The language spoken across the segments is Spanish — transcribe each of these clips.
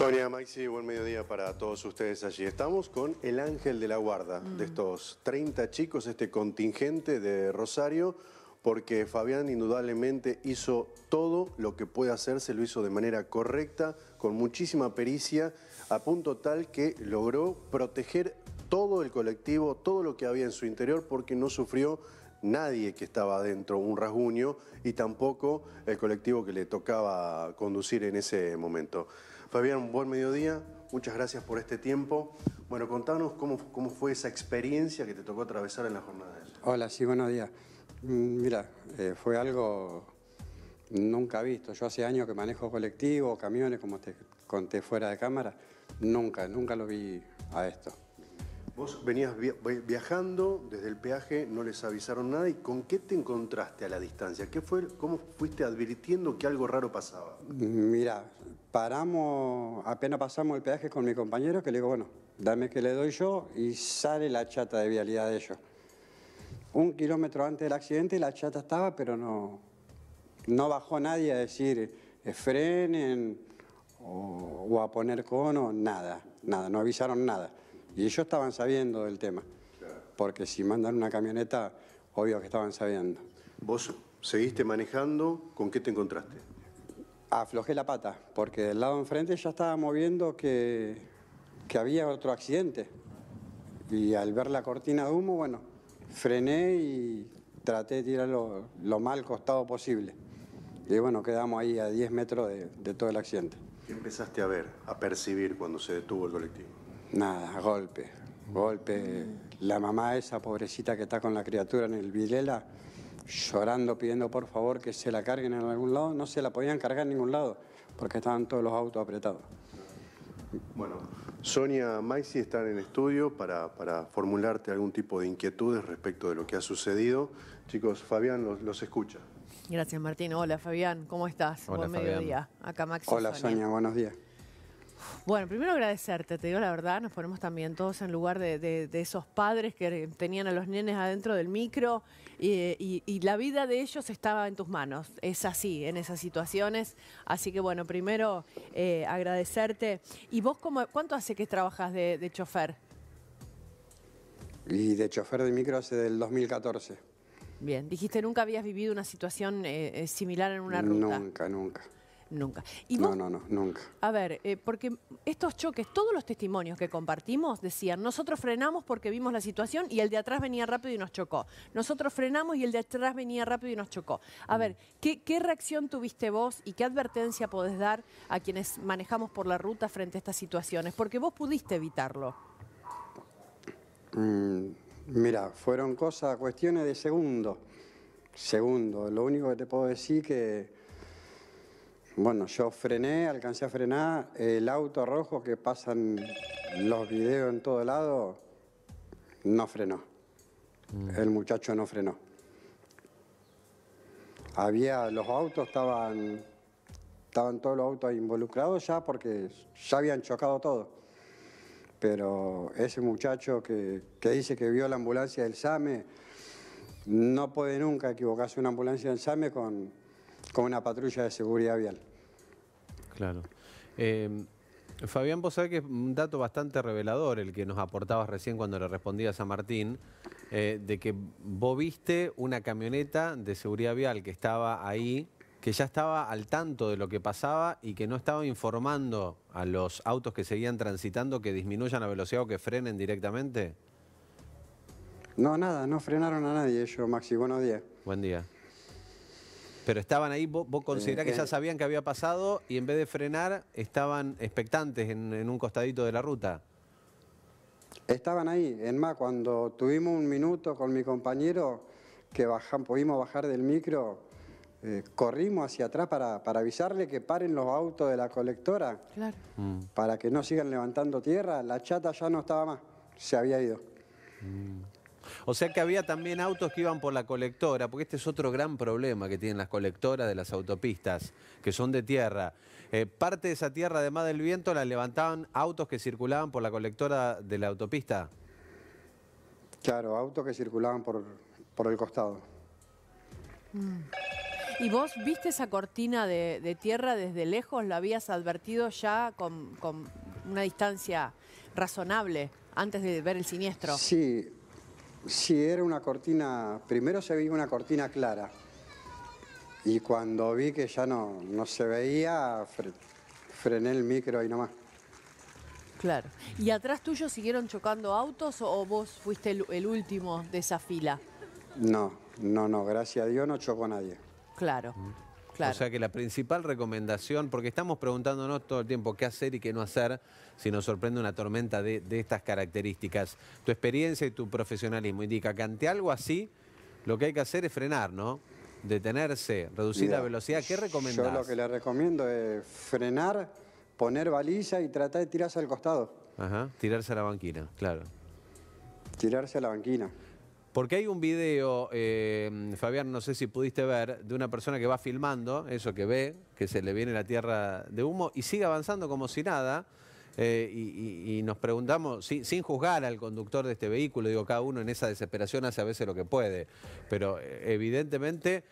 Sonia, Maxi, buen mediodía para todos ustedes allí. Estamos con el ángel de la guarda mm. de estos 30 chicos, este contingente de Rosario, porque Fabián indudablemente hizo todo lo que puede hacerse, lo hizo de manera correcta, con muchísima pericia, a punto tal que logró proteger todo el colectivo, todo lo que había en su interior, porque no sufrió nadie que estaba adentro un rasguño y tampoco el colectivo que le tocaba conducir en ese momento. Fabián, buen mediodía. Muchas gracias por este tiempo. Bueno, contanos cómo, cómo fue esa experiencia que te tocó atravesar en la jornada de ayer. Hola, sí, buenos días. Mm, mira, eh, fue algo nunca visto. Yo hace años que manejo colectivos, camiones, como te conté fuera de cámara, nunca, nunca lo vi a esto. Vos venías viajando desde el peaje, no les avisaron nada. ¿Y con qué te encontraste a la distancia? fue, ¿Cómo fuiste advirtiendo que algo raro pasaba? Mira, paramos, apenas pasamos el peaje con mi compañero, que le digo, bueno, dame que le doy yo, y sale la chata de vialidad de ellos. Un kilómetro antes del accidente la chata estaba, pero no, no bajó nadie a decir eh, frenen o a poner cono, nada, nada, no avisaron nada. Y ellos estaban sabiendo del tema. Porque si mandan una camioneta, obvio que estaban sabiendo. ¿Vos seguiste manejando? ¿Con qué te encontraste? Aflojé la pata, porque del lado enfrente ya estaba moviendo que, había otro accidente. Y al ver la cortina de humo, bueno, frené y traté de tirar lo mal costado posible. Y bueno, quedamos ahí a 10 metros de, de todo el accidente. ¿Qué empezaste a ver, a percibir cuando se detuvo el colectivo? Nada, golpe, golpe. La mamá esa pobrecita que está con la criatura en el Vilela, llorando, pidiendo por favor que se la carguen en algún lado, no se la podían cargar en ningún lado, porque estaban todos los autos apretados. Bueno, Sonia Maisi están en estudio para, para, formularte algún tipo de inquietudes respecto de lo que ha sucedido. Chicos, Fabián los, escucha. Gracias, Martín. Hola, Fabián. ¿Cómo estás? Hola, Buen mediodía. Acá Maxi Hola, Sonia. Buenos días. Bueno, primero agradecerte, te digo la verdad, nos ponemos también todos en lugar de, esos padres que tenían a los nenes adentro del micro y, la vida de ellos estaba en tus manos, es así, en esas situaciones. Así que bueno, primero eh, agradecerte. ¿Y vos cuánto hace que trabajas de, chofer? Y de chofer de micro hace del 2014. Bien, dijiste nunca habías vivido una situación eh, eh, similar en una ruta. Nunca, nunca nunca. no, no, no, nunca. A ver, eh, porque estos choques, todos los testimonios que compartimos decían, nosotros frenamos porque vimos la situación y el de atrás venía rápido y nos chocó. Nosotros frenamos y el de atrás venía rápido y nos chocó. A ver, ¿qué, reacción tuviste vos y qué advertencia podés dar a quienes manejamos por la ruta frente a estas situaciones? Porque vos pudiste evitarlo. Mm, mira, fueron cosas, cuestiones de segundo. Segundo, lo único que te puedo decir que bueno, yo frené, alcancé a frenar. El auto rojo que pasan los videos en todo lado, no frenó. Mm. El muchacho no frenó. Había, los autos estaban, estaban todos los autos involucrados ya porque ya habían chocado todo. Pero ese muchacho que, que dice que vio la ambulancia del SAME, no puede nunca equivocarse una ambulancia del SAME con, con una patrulla de seguridad vial. Claro. Em, Fabián, vos sabés que es un dato bastante revelador el que nos aportabas recién cuando le respondías a Martín, eh, de que vos viste una camioneta de seguridad vial que estaba ahí, que ya estaba al tanto de lo que pasaba y que no estaba informando a los autos que seguían transitando que disminuyan la velocidad o que frenen directamente. No, nada, no frenaron a nadie ellos, Maxi. Buenos días. Buen día. Pero estaban ahí, vos, considerás que eh, ya eh. sabían que había pasado y en vez de frenar estaban expectantes en, un costadito de la ruta. Estaban ahí, en más, cuando tuvimos un minuto con mi compañero que bajan, pudimos bajar del micro, eh, corrimos hacia atrás para, avisarle que paren los autos de la colectora, mm. para que no sigan levantando tierra. La chata ya no estaba más, se había ido. Mm. O sea que había también autos que iban por la colectora, porque este es otro gran problema que tienen las colectoras de las autopistas, que son de tierra. Eh, parte de esa tierra, además del viento, la levantaban autos que circulaban por la colectora de la autopista. Claro, autos que circulaban por, el costado. Mm. ¿Y vos viste esa cortina de, tierra desde lejos? ¿La habías advertido ya con una distancia razonable antes de ver el siniestro? Sí, Sí, era una cortina, primero se veía una cortina clara y cuando vi que ya no, no se veía, frené el micro y nomás. Claro. ¿Y atrás tuyo siguieron chocando autos o vos fuiste el último de esa fila? No, no, no, gracias a Dios no chocó nadie. Claro. Mm. O sea que la principal recomendación, porque estamos preguntándonos todo el tiempo qué hacer y qué no hacer si nos sorprende una tormenta de, estas características. Tu experiencia y tu profesionalismo indica que ante algo así, lo que hay que hacer es frenar, ¿no? Detenerse, reducir la velocidad. ¿Qué recomendás? Yo lo que le recomiendo es frenar, poner valilla y tratar de tirarse al costado. Ajá, tirarse a la banquina, claro. Tirarse a la banquina. Porque hay un video, eh, Fabián, no sé si pudiste ver, de una persona que va filmando, eso que ve, que se le viene la tierra de humo y sigue avanzando como si nada. Eh, y, nos preguntamos, sin, juzgar al conductor de este vehículo, digo, cada uno en esa desesperación hace a veces lo que puede, pero eh, evidentemente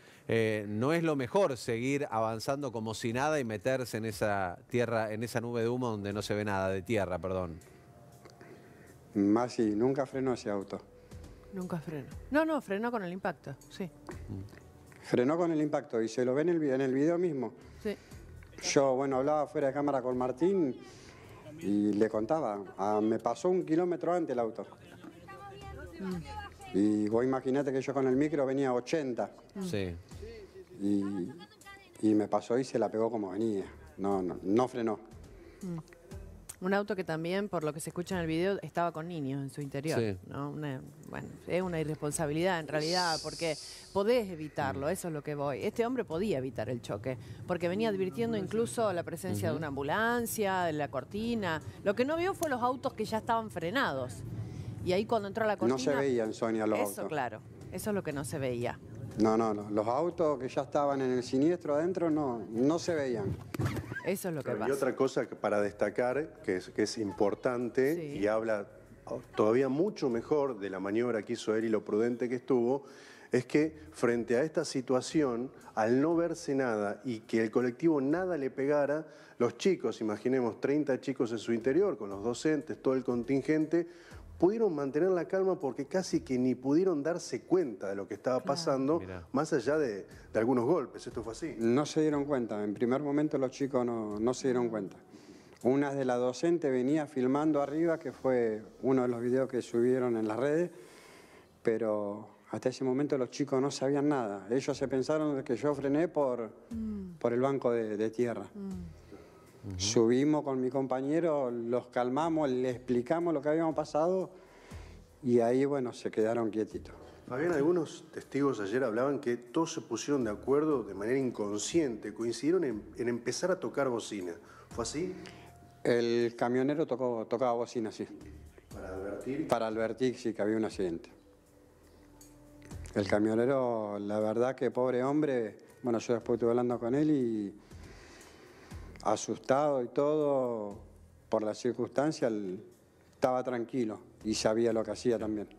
no es lo mejor seguir avanzando como si nada y meterse en esa tierra, en esa nube de humo donde no se ve nada, de tierra, perdón. Más y nunca frenó ese auto. Nunca frenó. No, no, frenó con el impacto, sí. Frenó con el impacto y se lo ve en el, video mismo. Sí. Yo, bueno, hablaba fuera de cámara con Martín y le contaba, me pasó un kilómetro antes el auto. Mm. Y vos imaginate que yo con el micro venía a 80. Mm. Sí. Y, me pasó y se la pegó como venía. No, no, no frenó. Mm. Un auto que también, por lo que se escucha en el video, estaba con niños en su interior. bueno, es una irresponsabilidad en realidad, porque podés evitarlo, mm. eso es lo que voy. Este hombre podía evitar el choque, porque venía advirtiendo incluso la presencia de una ambulancia, de la cortina. Lo que no vio fue los autos que ya estaban frenados. Y ahí cuando entró la cortina... No se veían, Sonia, los eso, autos. Eso, claro. Eso es lo que no se veía. No, no, no. Los autos que ya estaban en el siniestro adentro no, no se veían es que Y otra cosa para destacar, que es, importante y habla oh, todavía mucho mejor de la maniobra que hizo él y lo prudente que estuvo, es que frente a esta situación, al no verse nada y que el colectivo nada le pegara, los chicos, imaginemos 30 chicos en su interior, con los docentes, todo el contingente, pudieron mantener la calma porque casi que ni pudieron darse cuenta de lo que estaba pasando, más allá de, algunos golpes. Esto fue así. No se dieron cuenta. En primer momento los chicos no, se dieron cuenta. Una de las docentes venía filmando arriba, que fue uno de los videos que subieron en las redes, pero hasta ese momento los chicos no sabían nada. Ellos se pensaron que yo frené por, mm. por el banco de, tierra. Mm. Subimos con mi compañero, los calmamos, le explicamos lo que habíamos pasado y ahí, bueno, se quedaron quietitos. Fabián, algunos testigos ayer hablaban que todos se pusieron de acuerdo de manera inconsciente, coincidieron en, empezar a tocar bocina. ¿Fue así? El camionero tocó, tocaba bocina, sí. ¿Para advertir? Para advertir, sí, que había un accidente. El camionero, la verdad que pobre hombre, bueno, yo después estuve hablando con él y asustado y todo, por las circunstancias, estaba tranquilo y sabía lo que hacía también.